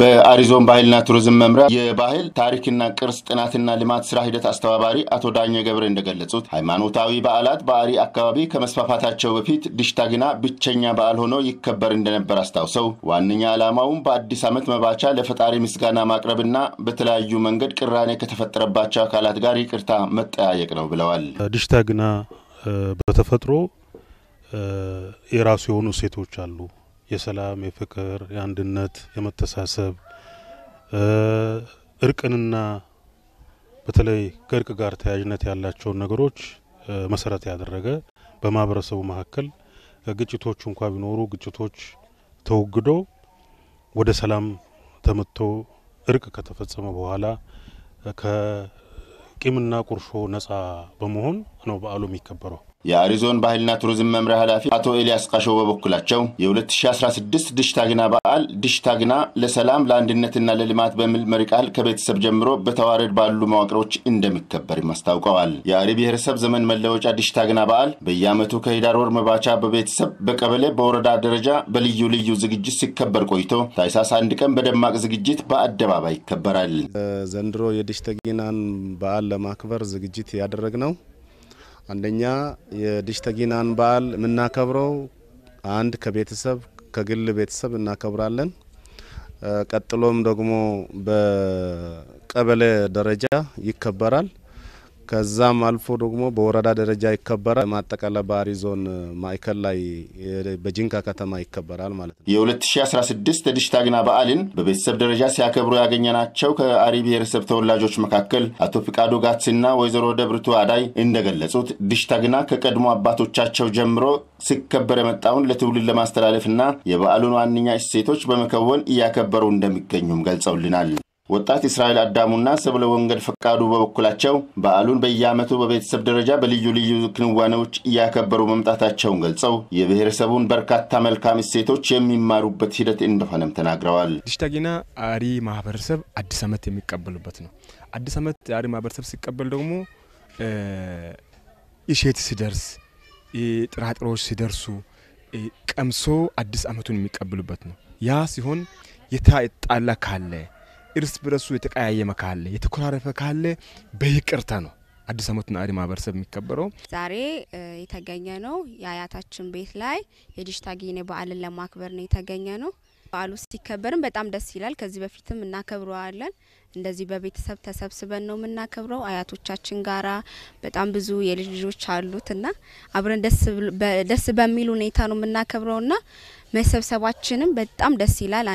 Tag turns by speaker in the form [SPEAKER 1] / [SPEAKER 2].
[SPEAKER 1] በአሪዞን ባህልና ቱሪዝም መምሪያ የባህል ታሪክና ቅርስ ጥናትና ልማት ስራ ሂደት አስተባባሪ አቶ ዳኘ ገብረ እንደገለጹት ሃይማኖታዊ በዓላት በአሪ አካባቢ ከመስፋፋታቸው በፊት ግና ብቸኛ በዓል ሆኖ ይከበር እንደነበር አስታውሰው ዋነኛ ዓላማውም በአዲስ ዓመት መባቻ ለፈጣሪ ምስጋና ማቅረብና በተለያዩ መንገድ ቅራኔ ከተፈጠረባቸው አካላት ጋር ይቅርታ መጠያየቅ ነው ብለዋል።
[SPEAKER 2] ዲሽታግና በተፈጥሮ የራሱ የሆኑ እሴቶች አሉ። የሰላም፣ የፍቅር፣ የአንድነት፣ የመተሳሰብ እርቅንና በተለይ ከእርቅ ጋር ተያያዥነት ያላቸውን ነገሮች መሰረት ያደረገ በማህበረሰቡ መካከል ግጭቶች እንኳ ቢኖሩ ግጭቶች ተወግዶ ወደ ሰላም ተመጥቶ እርቅ ከተፈጸመ በኋላ ከቂምና ቁርሾ ነጻ በመሆን ነው በዓሉ የሚከበረው። የአሪዞን
[SPEAKER 1] ባህልና ቱሪዝም መምሪያ ኃላፊ አቶ ኤልያስ ቃሾ በበኩላቸው የ2016 ድሽታግና በዓል ድሽታግና ለሰላም ለአንድነትና ለልማት በሚል መሪ ቃል ከቤተሰብ ጀምሮ በተዋረድ ባሉ መዋቅሮች እንደሚከበር አስታውቀዋል። የአሪ ብሔረሰብ ዘመን መለወጫ ድሽታግና በዓል በየዓመቱ ከሂዳር ወር መባቻ በቤተሰብ በቀበሌ በወረዳ ደረጃ በልዩ ልዩ ዝግጅት ሲከበር ቆይቶ ታኅሳስ አንድ ቀን በደማቅ ዝግጅት በአደባባይ ይከበራል።
[SPEAKER 3] ዘንድሮ የድሽታግናን በዓል ለማክበር ዝግጅት ነው። አንደኛ የድሽተጊናን በዓል የምናከብረው አንድ ከቤተሰብ ከግል ቤተሰብ እናከብራለን። ቀጥሎም ደግሞ በቀበሌ ደረጃ ይከበራል። ከዛም አልፎ ደግሞ በወረዳ ደረጃ ይከበራል። ማጠቃለ ባህሪ ዞን ማዕከል ላይ በጂንካ ከተማ ይከበራል ማለት ነው። የ2016
[SPEAKER 1] የዲሽታ ግና በዓልን በቤተሰብ ደረጃ ሲያከብሩ ያገኘናቸው ከአሪ ብሔረሰብ ተወላጆች መካከል አቶ ፍቃዱ ጋትስና ወይዘሮ ደብርቱ አዳይ እንደገለጹት ድሽታግና ግና ከቀድሞ አባቶቻቸው ጀምሮ ሲከበር የመጣውን ለትውልድ ለማስተላለፍና የበዓሉን ዋነኛ እሴቶች በመከወን እያከበሩ እንደሚገኙም ገልጸውልናል። ወጣት እስራኤል አዳሙና ሰብለ ወንገድ ፈቃዱ በበኩላቸው በዓሉን በየዓመቱ በቤተሰብ ደረጃ በልዩ ልዩ ክንዋኔዎች እያከበሩ መምጣታቸውን ገልጸው የብሔረሰቡን በርካታ መልካም እሴቶች የሚማሩበት ሂደት እንደሆነም ተናግረዋል።
[SPEAKER 4] ድሽታጌና አሪ ማህበረሰብ አዲስ ዓመት የሚቀበሉበት ነው። አዲስ ዓመት አሪ ማህበረሰብ ሲቀበል ደግሞ እሸት ሲደርስ፣ ጥራጥሮች ሲደርሱ ቀምሶ አዲስ ዓመቱን የሚቀበሉበት ነው። ያ ሲሆን የታጣላ ካለ እርስ በርሱ የተቀያየመ ካለ የተኮራረፈ ካለ በይቅርታ ነው አዲስ ዓመት ናአድ ማህበረሰብ የሚከበረው
[SPEAKER 5] ዛሬ የተገኘ ነው። የአያታችን ቤት ላይ የዲሽታ ጊኔ በዓልን ለማክበር ነው የተገኘ ነው። በዓሉ ሲከበርም በጣም ደስ ይላል። ከዚህ በፊትም እናከብረዋለን። እንደዚህ በቤተሰብ ተሰብስበን ነው የምናከብረው። አያቶቻችን ጋራ በጣም ብዙ የልጅ ልጆች አሉት እና አብረን ደስ በሚል ሁኔታ ነው የምናከብረው እና መሰብሰባችንም በጣም ደስ ይላል።